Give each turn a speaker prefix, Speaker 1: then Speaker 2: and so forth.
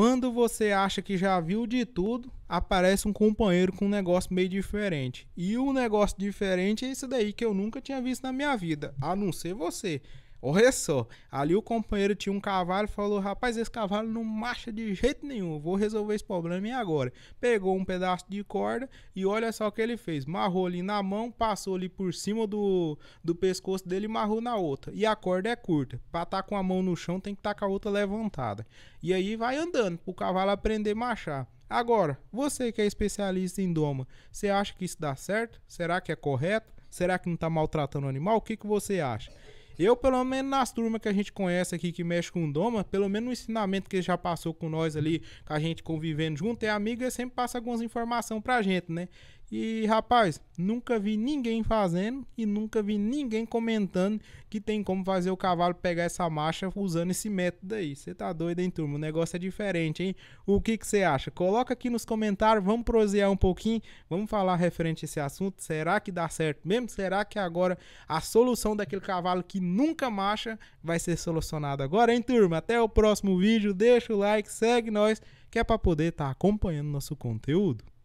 Speaker 1: Quando você acha que já viu de tudo, aparece um companheiro com um negócio meio diferente. E o um negócio diferente é isso daí que eu nunca tinha visto na minha vida, a não ser você. Olha só, ali o companheiro tinha um cavalo e falou: Rapaz, esse cavalo não marcha de jeito nenhum, vou resolver esse problema e agora? Pegou um pedaço de corda e olha só o que ele fez: marrou ali na mão, passou ali por cima do, do pescoço dele e marrou na outra. E a corda é curta, pra estar tá com a mão no chão tem que estar tá com a outra levantada. E aí vai andando pro cavalo aprender a marchar. Agora, você que é especialista em doma, você acha que isso dá certo? Será que é correto? Será que não está maltratando o animal? O que, que você acha? Eu, pelo menos nas turmas que a gente conhece aqui, que mexe com o Doma, pelo menos o ensinamento que ele já passou com nós ali, com a gente convivendo junto, é amigo, ele sempre passa algumas informações pra gente, né? E rapaz, nunca vi ninguém fazendo e nunca vi ninguém comentando que tem como fazer o cavalo pegar essa marcha usando esse método aí. Você tá doido, hein, turma? O negócio é diferente, hein? O que você acha? Coloca aqui nos comentários, vamos prosear um pouquinho, vamos falar referente a esse assunto. Será que dá certo mesmo? Será que agora a solução daquele cavalo que nunca marcha vai ser solucionada agora, hein, turma? Até o próximo vídeo, deixa o like, segue nós, que é para poder estar tá acompanhando nosso conteúdo.